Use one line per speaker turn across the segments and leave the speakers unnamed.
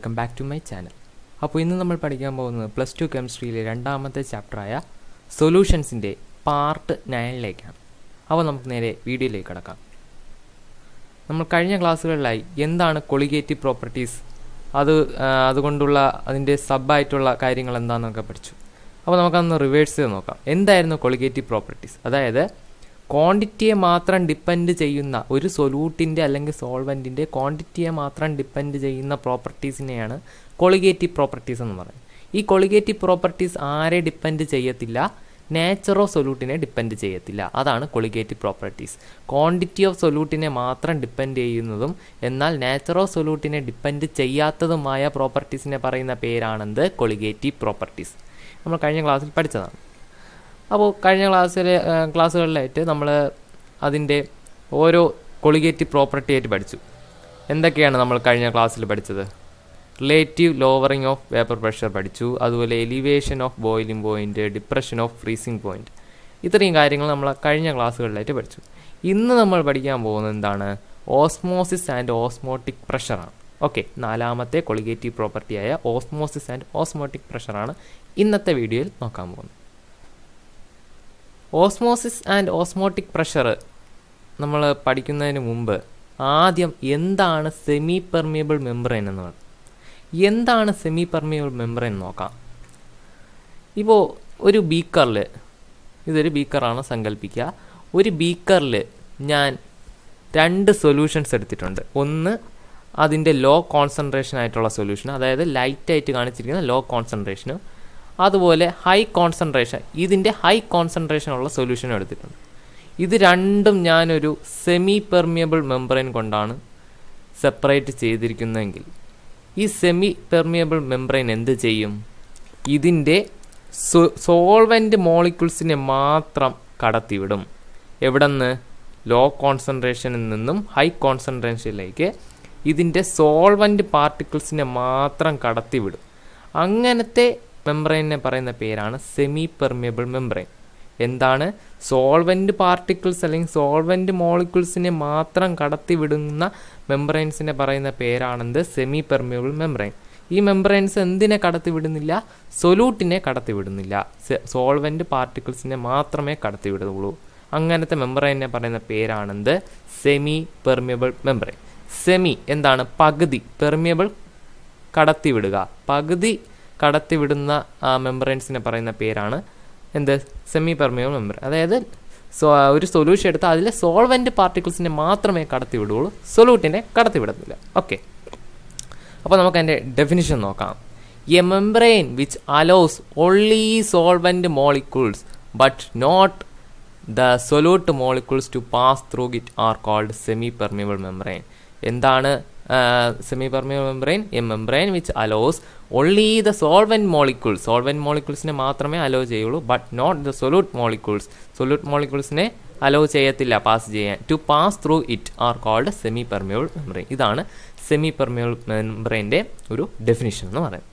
Welcome back to my channel അപ്പോൾ ഇന്ന് നമ്മൾ പഠിക്കാൻ പോകുന്നത് പ്ലസ് ടു കെമിസ്ട്രിയിലെ രണ്ടാമത്തെ ചാപ്റ്ററായ സൊല്യൂഷൻസിൻ്റെ പാർട്ട് നയനിലേക്കാണ് അപ്പോൾ നമുക്ക് നേരെ വീഡിയോയിലേക്ക് കിടക്കാം നമ്മൾ കഴിഞ്ഞ ക്ലാസ്സുകളിലായി എന്താണ് കൊളിഗേറ്റീവ് പ്രോപ്പർട്ടീസ് അത് അതുകൊണ്ടുള്ള അതിൻ്റെ സബായിട്ടുള്ള കാര്യങ്ങൾ എന്താണെന്നൊക്കെ പഠിച്ചു അപ്പോൾ നമുക്കതൊന്ന് റിവേഴ്സ് ചെയ്ത് നോക്കാം എന്തായിരുന്നു കൊളിഗേറ്റീവ് പ്രോപ്പർട്ടീസ് അതായത് ക്വാണ്ടിറ്റിയെ മാത്രം ഡിപ്പെൻഡ് ചെയ്യുന്ന ഒരു സൊല്യൂട്ടിൻ്റെ അല്ലെങ്കിൽ സോൾവെൻറ്റിൻ്റെ ക്വാണ്ടിറ്റിയെ മാത്രം ഡിപ്പെൻഡ് ചെയ്യുന്ന പ്രോപ്പർട്ടീസിനെയാണ് കൊളിഗേറ്റീവ് പ്രോപ്പർട്ടീസ് എന്ന് പറയുന്നത് ഈ കൊളിഗേറ്റീവ് പ്രോപ്പർട്ടീസ് ആരെ ഡിപ്പെൻഡ് ചെയ്യത്തില്ല ഓഫ് സൊല്യൂട്ടിനെ ഡിപ്പെൻഡ് ചെയ്യത്തില്ല അതാണ് കൊളിഗേറ്റീവ് പ്രോപ്പർട്ടീസ് ക്വാണ്ടിറ്റി ഓഫ് സൊല്യൂട്ടിനെ മാത്രം ഡിപ്പെൻഡ് ചെയ്യുന്നതും എന്നാൽ ഓഫ് സൊല്യൂട്ടിനെ ഡിപ്പെൻഡ് ചെയ്യാത്തതുമായ പ്രോപ്പർട്ടീസിനെ പറയുന്ന പേരാണെന്ത് കൊളിഗേറ്റീവ് പ്രോപ്പർട്ടീസ് നമ്മൾ കഴിഞ്ഞ ക്ലാസ്സിൽ പഠിച്ചതാണ് അപ്പോൾ കഴിഞ്ഞ ക്ലാസ്സിലെ ക്ലാസ്സുകളിലായിട്ട് നമ്മൾ അതിൻ്റെ ഓരോ കൊളിഗേറ്റീവ് പ്രോപ്പർട്ടി ആയിട്ട് പഠിച്ചു എന്തൊക്കെയാണ് നമ്മൾ കഴിഞ്ഞ ക്ലാസ്സിൽ പഠിച്ചത് relative lowering of vapour pressure പഠിച്ചു അതുപോലെ elevation of boiling point depression of freezing point ഇത്രയും കാര്യങ്ങൾ നമ്മൾ കഴിഞ്ഞ ക്ലാസ്സുകളിലായിട്ട് പഠിച്ചു ഇന്ന് നമ്മൾ പഠിക്കാൻ പോകുന്നത് എന്താണ് ഓസ്മോസിസ് ആൻഡ് ഓസ്മോട്ടിക് പ്രഷറാണ് ഓക്കെ നാലാമത്തെ കൊളിഗേറ്റീവ് പ്രോപ്പർട്ടിയായ ഓസ്മോസിസ് ആൻഡ് ഓസ്മോട്ടിക് പ്രഷറാണ് ഇന്നത്തെ വീഡിയോയിൽ നോക്കാൻ പോകുന്നത് ഓസ്മോസിസ് ആൻഡ് ഓസ്മോട്ടിക് പ്രഷർ നമ്മൾ പഠിക്കുന്നതിന് മുമ്പ് ആദ്യം എന്താണ് സെമി പെർമിയബിൾ മെമ്പറൈൻ എന്ന് എന്താണ് സെമി പെർമിയബിൾ മെമ്പറൈൻ നോക്കാം ഇപ്പോൾ ഒരു ബീക്കറിൽ ഇതൊരു ബീക്കറാണ് സങ്കല്പിക്കുക ഒരു ബീക്കറിൽ ഞാൻ രണ്ട് സൊല്യൂഷൻസ് എടുത്തിട്ടുണ്ട് ഒന്ന് അതിൻ്റെ ലോ കോൺസെൻട്രേഷൻ ആയിട്ടുള്ള സൊല്യൂഷൻ അതായത് ലൈറ്റായിട്ട് കാണിച്ചിരിക്കുന്ന ലോ കോൺസെൻട്രേഷനും അതുപോലെ ഹൈ കോൺസെൻട്രേഷൻ ഇതിൻ്റെ ഹൈ കോൺസെൻട്രേഷൻ ഉള്ള സൊല്യൂഷനും എടുത്തിട്ടുണ്ട് ഇത് രണ്ടും ഞാനൊരു സെമി പെർമിയബിൾ മെമ്പറൈൻ കൊണ്ടാണ് സെപ്പറേറ്റ് ചെയ്തിരിക്കുന്നതെങ്കിൽ ഈ സെമി പെർമിയബിൾ മെമ്പറൈൻ എന്ത് ചെയ്യും ഇതിൻ്റെ സോൾവെൻ്റ് മോളിക്യൂൾസിനെ മാത്രം കടത്തിവിടും എവിടെന്ന് ലോ കോൺസെൻട്രേഷനിൽ നിന്നും ഹൈ കോൺസെൻട്രേഷനിലേക്ക് ഇതിൻ്റെ സോൾവൻ്റ് പാർട്ടിക്കിൾസിനെ മാത്രം കടത്തിവിടും അങ്ങനത്തെ മെംബ്രെയിനെ പറയുന്ന പേരാണ് സെമി പെർമിയബിൾ മെംബ്രെയിൻ എന്താണ് സോൾവെൻ്റ് പാർട്ടിക്കിൾസ് അല്ലെങ്കിൽ സോൾവെൻ്റ് മോളിക്യൂൾസിനെ മാത്രം കടത്തിവിടുന്ന മെംബ്രെയിൻസിനെ പറയുന്ന പേരാണെന്ത് സെമി പെർമിയബിൾ മെംബ്രെയിൻ ഈ മെംബ്രെയിൻസ് എന്തിനെ കടത്തിവിടുന്നില്ല സൊലൂട്ടിനെ കടത്തിവിടുന്നില്ല സോൾവെൻ്റ് പാർട്ടിക്കിൾസിനെ മാത്രമേ കടത്തിവിടുള്ളൂ അങ്ങനത്തെ മെംബ്രെയിനെ പറയുന്ന പേരാണെന്ത് സെമി പെർമിയബിൾ മെംബ്രെയിൻ സെമി എന്താണ് പകുതി പെർമിയബിൾ കടത്തിവിടുക പകുതി കടത്തിവിടുന്ന മെമ്പറൈൻസിനെ പറയുന്ന പേരാണ് എന്ത് സെമി പെർമിയോ മെമ്പർ അതായത് സോ ഒരു സൊല്യൂഷൻ എടുത്താൽ അതിലെ സോൾവെൻറ്റ് പാർട്ടിക്കിൾസിനെ മാത്രമേ കടത്തിവിടുകയുള്ളൂ സൊല്യൂട്ടിനെ കടത്തിവിടുന്നില്ല ഓക്കെ അപ്പോൾ നമുക്ക് അതിൻ്റെ ഡെഫിനിഷൻ നോക്കാം a membrane which allows only solvent molecules but not the solute molecules to pass through it are called semi permeable membrane എന്താണ് semi permeable membrane a membrane which allows only the solvent molecules solvent മോളിക്യൂൾസിനെ മാത്രമേ allow ചെയ്യുള്ളൂ but not the solute molecules solute മോളിക്യൂൾസിനെ allow ചെയ്യത്തില്ല pass ചെയ്യാൻ to pass through it are called semi permeable membrane ഇതാണ് സെമി പെർമിയബിൾ മെംബ്രെയിൻ്റെ ഒരു ഡെഫിനിഷൻ എന്ന് പറയുന്നത്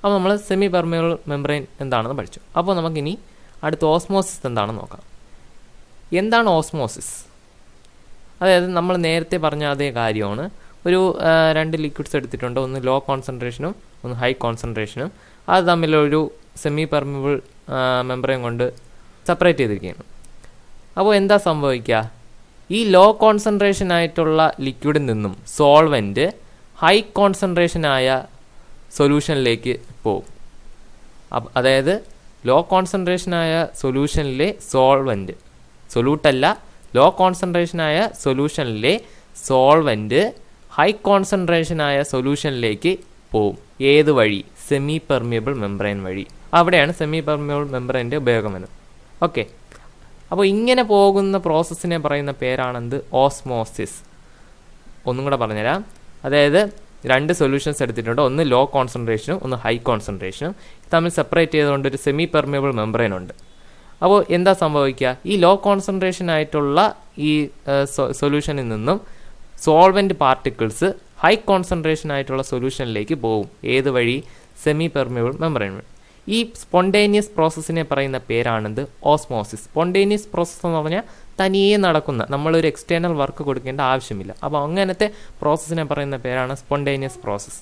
അപ്പോൾ നമ്മൾ സെമി പെർമിയബിൾ മെംബ്രെയിൻ എന്താണെന്ന് പഠിച്ചു അപ്പോൾ നമുക്കിനി അടുത്ത ഓസ്മോസിസ് എന്താണെന്ന് നോക്കാം എന്താണ് ഓസ്മോസിസ് അതായത് നമ്മൾ നേരത്തെ പറഞ്ഞ അതേ കാര്യമാണ് ഒരു രണ്ട് ലിക്വിഡ്സ് എടുത്തിട്ടുണ്ട് ഒന്ന് ലോ കോൺസെൻട്രേഷനും ഒന്ന് ഹൈ കോൺസെൻട്രേഷനും അത് തമ്മിലൊരു സെമി പെർമിബിൾ മെമ്പറേം കൊണ്ട് സെപ്പറേറ്റ് ചെയ്തിരിക്കുകയാണ് അപ്പോൾ എന്താ സംഭവിക്കുക ഈ ലോ കോൺസെൻട്രേഷൻ ആയിട്ടുള്ള ലിക്വിഡിൽ നിന്നും സോൾവെൻറ്റ് ഹൈ കോൺസെൻട്രേഷനായ സൊല്യൂഷനിലേക്ക് പോകും അതായത് ലോ കോൺസെൻട്രേഷനായ സൊല്യൂഷനിലെ സോൾവെൻറ്റ് സൊല്യൂട്ടല്ല ലോ കോൺസെൻട്രേഷനായ സൊല്യൂഷനിലെ സോൾവെൻറ്റ് ഹൈ കോൺസെൻട്രേഷനായ സൊല്യൂഷനിലേക്ക് പോവും ഏത് വഴി സെമി പെർമിയബിൾ മെംബ്രെയിൻ വഴി അവിടെയാണ് സെമി പെർമിയബിൾ മെംബ്രെയിൻ്റെ ഉപയോഗം വരുന്നത് ഓക്കെ അപ്പോൾ ഇങ്ങനെ പോകുന്ന പ്രോസസ്സിനെ പറയുന്ന പേരാണെന്ത് ഓസ്മോസിസ് ഒന്നും കൂടെ പറഞ്ഞുതരാം അതായത് രണ്ട് സൊല്യൂഷൻസ് എടുത്തിട്ടുണ്ട് ഒന്ന് ലോ കോൺസെൻട്രേഷനും ഒന്ന് ഹൈ കോൺസെൻട്രേഷനും തമ്മിൽ സെപ്പറേറ്റ് ചെയ്തുകൊണ്ട് ഒരു സെമി പെർമിയബിൾ മെംബ്രെയിൻ ഉണ്ട് അപ്പോൾ എന്താ സംഭവിക്കുക ഈ ലോ കോൺസെൻട്രേഷൻ ആയിട്ടുള്ള ഈ സൊല്യൂഷനിൽ നിന്നും സോൾവെൻറ്റ് പാർട്ടിക്കിൾസ് ഹൈ കോൺസെൻട്രേഷൻ ആയിട്ടുള്ള സൊല്യൂഷനിലേക്ക് പോകും ഏത് വഴി സെമി പെർമിയബിൾ മെമ്പറൈൻ ഈ സ്പോണ്ടേനിയസ് പ്രോസസ്സിനെ പറയുന്ന പേരാണെന്ത് ഓസ്മോസിസ് സ്പോണ്ടേനിയസ് പ്രോസസ്സ് എന്ന് പറഞ്ഞാൽ തനിയെ നടക്കുന്ന നമ്മളൊരു എക്സ്റ്റേണൽ വർക്ക് കൊടുക്കേണ്ട ആവശ്യമില്ല അപ്പോൾ അങ്ങനത്തെ പ്രോസസ്സിനെ പറയുന്ന പേരാണ് സ്പോണ്ടേനിയസ് പ്രോസസ്സ്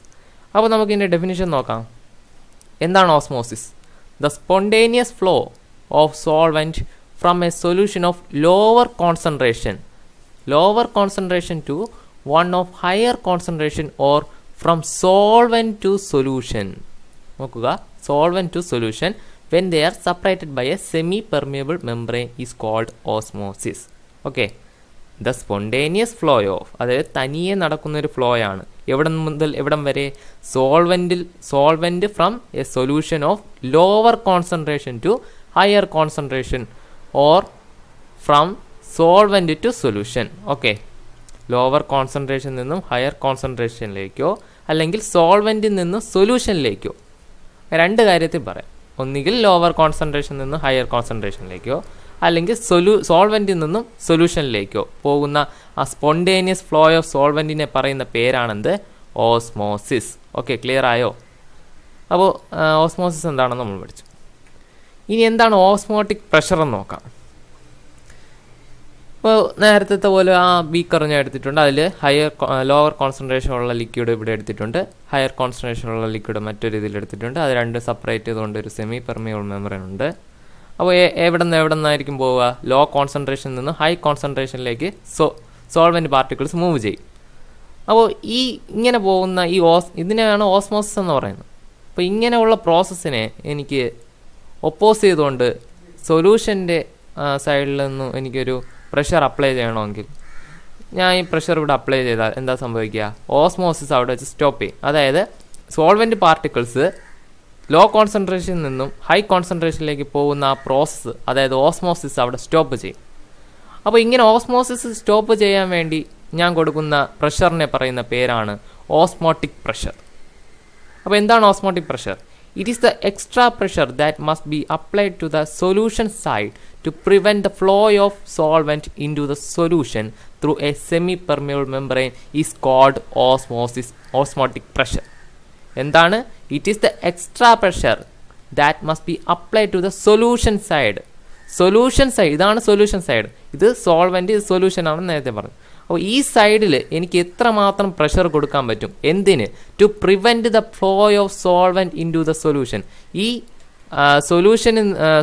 അപ്പോൾ നമുക്കിതിൻ്റെ ഡെഫിനിഷൻ നോക്കാം എന്താണ് osmosis the spontaneous flow of solvent from a solution of lower concentration lower concentration to one of higher concentration or from solvent to solution നോക്കുക solvent to solution when they are separated by a semi permeable membrane is called osmosis okay the spontaneous flow of അതായത് തനിയെ നടക്കുന്ന ഒരു flow ആണ് എവിടെ മുതൽ എവിടം വരെ സോൾവെൻറ്റിൽ solvent from a solution of lower concentration to higher concentration or from solvent to solution okay lower concentration നിന്നും ഹയർ കോൺസെൻട്രേഷനിലേക്കോ അല്ലെങ്കിൽ സോൾവെൻറ്റിൽ നിന്നും സൊല്യൂഷനിലേക്കോ രണ്ട് കാര്യത്തിൽ പറയാം ഒന്നുകിൽ ലോവർ കോൺസെൻട്രേഷൻ നിന്നും ഹയർ കോൺസെൻട്രേഷനിലേക്കോ അല്ലെങ്കിൽ സൊല്യൂ സോൾവെൻറ്റിൽ നിന്നും സൊല്യൂഷനിലേക്കോ പോകുന്ന ആ സ്പോണ്ടേനിയസ് ഫ്ലോ ഓഫ് സോൾവെൻറ്റിനെ പറയുന്ന പേരാണെന്ത് ഓസ്മോസിസ് ഓക്കെ ക്ലിയർ ആയോ അപ്പോൾ ഓസ്മോസിസ് എന്താണെന്ന് നമ്മൾ പഠിച്ചു ഇനി എന്താണ് ഓസ്മോട്ടിക് പ്രഷർ എന്ന് നോക്കാം ഇപ്പോൾ നേരത്തെ പോലെ ആ ബീക്കർ ഞാൻ എടുത്തിട്ടുണ്ട് അതിൽ ഹയർ ലോവർ കോൺസെൻട്രേഷൻ ഉള്ള ലിക്വിഡ് ഇവിടെ എടുത്തിട്ടുണ്ട് ഹയർ കോൺസെൻട്രേഷൻ ഉള്ള ലിക്വിഡ് മറ്റൊരു ഇതിൽ എടുത്തിട്ടുണ്ട് അത് രണ്ട് സെപ്പറേറ്റ് ചെയ്തുകൊണ്ട് ഒരു സെമി പെർമിയോൾ മെമ്മറി ഉണ്ട് അപ്പോൾ എവിടെ നിന്ന് എവിടെ നിന്നായിരിക്കും പോവുക ലോ കോൺസെൻട്രേഷനിൽ നിന്ന് ഹൈ കോൺസെൻട്രേഷനിലേക്ക് സോ സോൾവെൻ്റ് പാർട്ടിക്കിൾസ് മൂവ് ചെയ്യും അപ്പോൾ ഈ ഇങ്ങനെ പോകുന്ന ഈ ഓസ് ഇതിനെയാണ് ഓസ്മോസിസ് എന്ന് പറയുന്നത് അപ്പോൾ ഇങ്ങനെയുള്ള പ്രോസസ്സിനെ എനിക്ക് ഒപ്പോസ് ചെയ്തുകൊണ്ട് സൊല്യൂഷൻ്റെ സൈഡിൽ നിന്നും എനിക്കൊരു പ്രഷർ അപ്ലൈ ചെയ്യണമെങ്കിൽ ഞാൻ ഈ പ്രഷർ ഇവിടെ അപ്ലൈ ചെയ്താൽ എന്താ സംഭവിക്കുക ഓസ്മോസിസ് അവിടെ വെച്ച് സ്റ്റോപ്പ് ചെയ്യും അതായത് സോൾവെൻറ്റ് പാർട്ടിക്കിൾസ് ലോ കോൺസെൻട്രേഷനിൽ നിന്നും ഹൈ കോൺസെൻട്രേഷനിലേക്ക് പോകുന്ന ആ പ്രോസസ്സ് അതായത് ഓസ്മോസിസ് അവിടെ സ്റ്റോപ്പ് ചെയ്യും അപ്പോൾ ഇങ്ങനെ ഓസ്മോസിസ് സ്റ്റോപ്പ് ചെയ്യാൻ വേണ്ടി ഞാൻ കൊടുക്കുന്ന പ്രഷറിനെ പറയുന്ന പേരാണ് ഓസ്മോട്ടിക് പ്രഷർ അപ്പോൾ എന്താണ് osmotic pressure it is the extra pressure that must be applied to the solution side to prevent the flow of solvent into the solution through a semi-permeable membrane is called osmosis, osmotic pressure. എന്താണ് it is the extra pressure that must be apply to the solution side solution side ഇതാണ് solution side ഇത് solvent ഇത് solution ആണെന്ന് നേരത്തെ പറഞ്ഞു അപ്പോൾ ഈ സൈഡിൽ എനിക്ക് എത്രമാത്രം പ്രഷർ കൊടുക്കാൻ പറ്റും എന്തിന് to prevent the flow of solvent into the solution ഈ സൊല്യൂഷൻ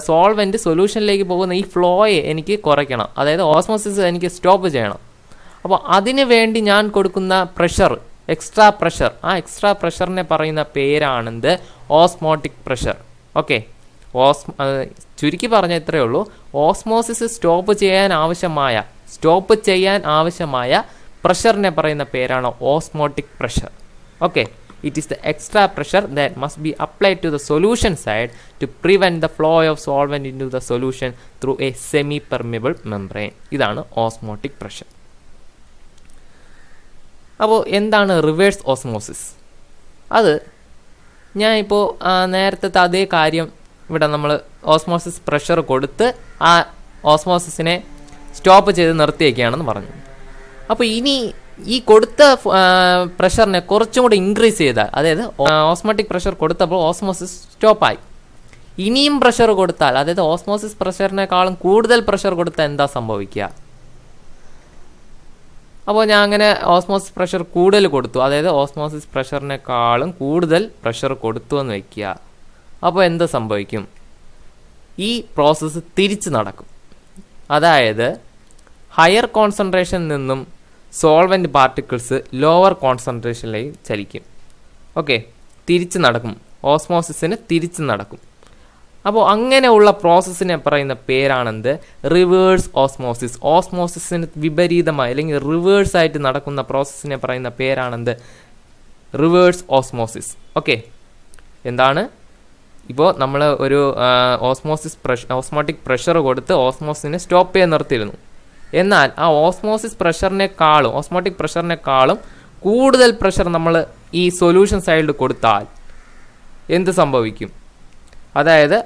സോൾവെൻറ്റ് സൊല്യൂഷനിലേക്ക് പോകുന്ന ഈ ഫ്ലോയെ എനിക്ക് കുറയ്ക്കണം അതായത് ഓസ്മോസിസ് എനിക്ക് സ്റ്റോപ്പ് ചെയ്യണം അപ്പോൾ അതിന് വേണ്ടി ഞാൻ കൊടുക്കുന്ന പ്രഷർ എക്സ്ട്രാ പ്രഷർ ആ എക്സ്ട്രാ പ്രഷറിനെ പറയുന്ന പേരാണെന്ത് ഓസ്മോട്ടിക് പ്രഷർ ഓക്കെ ഓസ്മോ ചുരുക്കി പറഞ്ഞ ഇത്രയേ ഉള്ളൂ ഓസ്മോസിസ് സ്റ്റോപ്പ് ചെയ്യാൻ ആവശ്യമായ സ്റ്റോപ്പ് ചെയ്യാൻ ആവശ്യമായ പ്രഷറിനെ പറയുന്ന പേരാണ് osmotic pressure okay it is the extra pressure that must be applied to the solution side to prevent the flow of solvent into the solution through a semi permeable membrane ഇതാണ് osmotic pressure. അപ്പോൾ എന്താണ് reverse osmosis അത് ഞാൻ ഇപ്പോൾ നേരത്തെ അതേ കാര്യം ഇവിടെ നമ്മൾ ഓസ്മോസിസ് പ്രഷർ കൊടുത്ത് ആ ഓസ്മോസിസിനെ സ്റ്റോപ്പ് ചെയ്ത് നിർത്തിയൊക്കെയാണെന്ന് പറഞ്ഞു അപ്പോൾ ഇനി ഈ കൊടുത്ത പ്രഷറിനെ കുറച്ചും കൂടി ഇൻക്രീസ് ചെയ്താൽ അതായത് ഓസ്മോട്ടിക് പ്രഷർ കൊടുത്തപ്പോൾ ഓസ്മോസിസ് സ്റ്റോപ്പായി ഇനിയും പ്രഷർ കൊടുത്താൽ അതായത് ഓസ്മോസിസ് പ്രഷറിനേക്കാളും കൂടുതൽ പ്രഷർ കൊടുത്താൽ എന്താ സംഭവിക്കുക അപ്പോൾ ഞാൻ അങ്ങനെ ഓസ്മോസിസ് പ്രഷർ കൂടുതൽ കൊടുത്തു അതായത് ഓസ്മോസിസ് പ്രഷറിനേക്കാളും കൂടുതൽ പ്രഷർ കൊടുത്തു എന്ന് വയ്ക്കുക അപ്പോൾ എന്ത് സംഭവിക്കും ഈ പ്രോസസ്സ് തിരിച്ച് നടക്കും അതായത് ഹയർ കോൺസെൻട്രേഷനിൽ നിന്നും സോൾവെൻ്റ് പാർട്ടിക്കിൾസ് ലോവർ കോൺസെൻട്രേഷനിലേക്ക് ചലിക്കും ഓക്കെ തിരിച്ച് നടക്കും ഓസ്മോസിസിന് തിരിച്ച് നടക്കും അപ്പോൾ അങ്ങനെയുള്ള പ്രോസസ്സിനെ പറയുന്ന പേരാണെന്ത് റിവേഴ്സ് ഓസ്മോസിസ് ഓസ്മോസിസിന് വിപരീതമായി അല്ലെങ്കിൽ റിവേഴ്സ് ആയിട്ട് നടക്കുന്ന പ്രോസസ്സിനെ പറയുന്ന പേരാണെന്ത് റിവേഴ്സ് ഓസ്മോസിസ് ഓക്കെ എന്താണ് ഇപ്പോൾ നമ്മൾ ഒരു ഓസ്മോസിസ് പ്രഷ് ഓസ്മോട്ടിക് പ്രഷർ കൊടുത്ത് ഓസ്മോസിനെ സ്റ്റോപ്പ് ചെയ്യാൻ നിർത്തിയിരുന്നു എന്നാൽ ആ ഓസ്മോസിസ് പ്രഷറിനേക്കാളും ഓസ്മോട്ടിക് പ്രഷറിനേക്കാളും കൂടുതൽ പ്രഷർ നമ്മൾ ഈ സൊല്യൂഷൻ സൈഡിൽ കൊടുത്താൽ എന്ത് സംഭവിക്കും അതായത്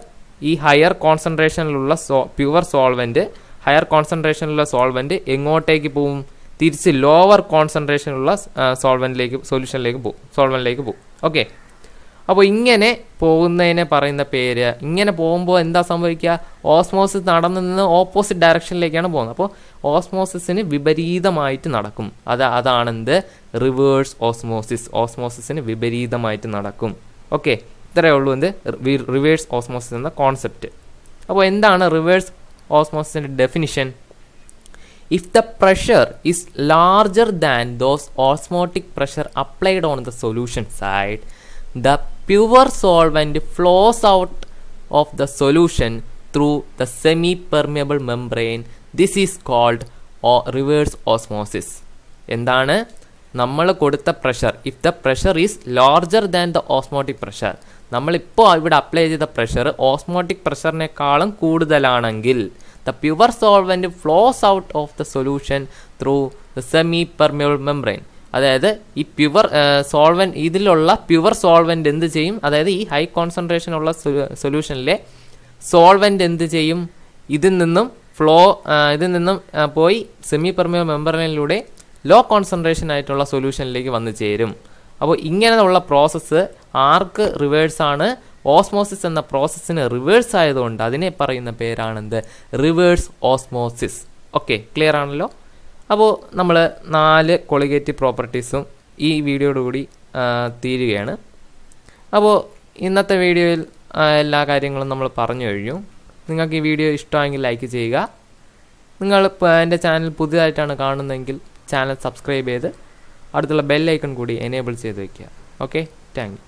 ഈ ഹയർ കോൺസെൻട്രേഷനിലുള്ള സോ പ്യുവർ സോൾവെൻറ്റ് ഹയർ കോൺസെൻട്രേഷനിലുള്ള സോൾവെൻറ്റ് എങ്ങോട്ടേക്ക് പോവും തിരിച്ച് ലോവർ കോൺസെൻട്രേഷനുള്ള സോൾവെൻറ്റിലേക്ക് സൊല്യൂഷനിലേക്ക് പോകും സോൾവെൻറ്റിലേക്ക് പോകും ഓക്കെ അപ്പോൾ ഇങ്ങനെ പോകുന്നതിനെ പറയുന്ന പേര് ഇങ്ങനെ പോകുമ്പോൾ എന്താ സംഭവിക്കുക ഓസ്മോസിസ് നടന്നു നിന്ന് ഓപ്പോസിറ്റ് ഡയറക്ഷനിലേക്കാണ് പോകുന്നത് അപ്പോൾ ഓസ്മോസിസിന് വിപരീതമായിട്ട് നടക്കും അത് അതാണെന്ത് റിവേഴ്സ് ഓസ്മോസിസ് ഓസ്മോസിസിന് വിപരീതമായിട്ട് നടക്കും ഓക്കെ ഇത്രയേ ഉള്ളൂ എന്ത് റിവേഴ്സ് ഓസ്മോസിസ് എന്ന കോൺസെപ്റ്റ് അപ്പോൾ എന്താണ് റിവേഴ്സ് ഓസ്മോസിൻ്റെ definition if the pressure is larger than those osmotic pressure applied on the solution side the pure solvent flows out of the solution through the semi-permeable membrane. This is called uh, reverse osmosis. എന്താണ് നമ്മൾ കൊടുത്ത pressure if the pressure is larger than the osmotic pressure നമ്മളിപ്പോൾ ഇവിടെ apply ചെയ്ത pressure osmotic പ്രഷറിനേക്കാളും കൂടുതലാണെങ്കിൽ the pure solvent flows out of the solution through the semi permeable membrane അതായത് ഈ പ്യുവർ സോൾവൻ ഇതിലുള്ള പ്യുവർ സോൾവെൻറ്റ് എന്ത് ചെയ്യും അതായത് ഈ ഹൈ കോൺസെൻട്രേഷൻ ഉള്ള സൊല്യൂഷനിലെ സോൾവെൻറ്റ് എന്ത് ചെയ്യും ഇതിൽ നിന്നും ഫ്ലോ ഇതിൽ നിന്നും പോയി സെമി പെർമിയ മെമ്പറിനിലൂടെ ലോ കോൺസെൻട്രേഷൻ ആയിട്ടുള്ള സൊല്യൂഷനിലേക്ക് വന്നു ചേരും അപ്പോൾ ഇങ്ങനെയുള്ള പ്രോസസ്സ് ആർക്ക് റിവേഴ്സാണ് ഓസ്മോസിസ് എന്ന പ്രോസസ്സിന് റിവേഴ്സ് ആയതുകൊണ്ട് അതിനെ പറയുന്ന പേരാണെന്ത് റിവേഴ്സ് ഓസ്മോസിസ് ഓക്കെ ക്ലിയർ ആണല്ലോ അപ്പോൾ നമ്മൾ നാല് കൊളിഗേറ്റീവ് പ്രോപ്പർട്ടീസും ഈ വീഡിയോയോടുകൂടി തീരുകയാണ് അപ്പോൾ ഇന്നത്തെ വീഡിയോയിൽ എല്ലാ കാര്യങ്ങളും നമ്മൾ പറഞ്ഞു കഴിഞ്ഞു നിങ്ങൾക്ക് ഈ വീഡിയോ ഇഷ്ടമെങ്കിൽ ലൈക്ക് ചെയ്യുക നിങ്ങൾ എൻ്റെ ചാനൽ പുതിയതായിട്ടാണ് കാണുന്നതെങ്കിൽ ചാനൽ സബ്സ്ക്രൈബ് ചെയ്ത് അടുത്തുള്ള ബെല്ലൈക്കൺ കൂടി എനേബിൾ ചെയ്ത് വയ്ക്കുക ഓക്കെ താങ്ക്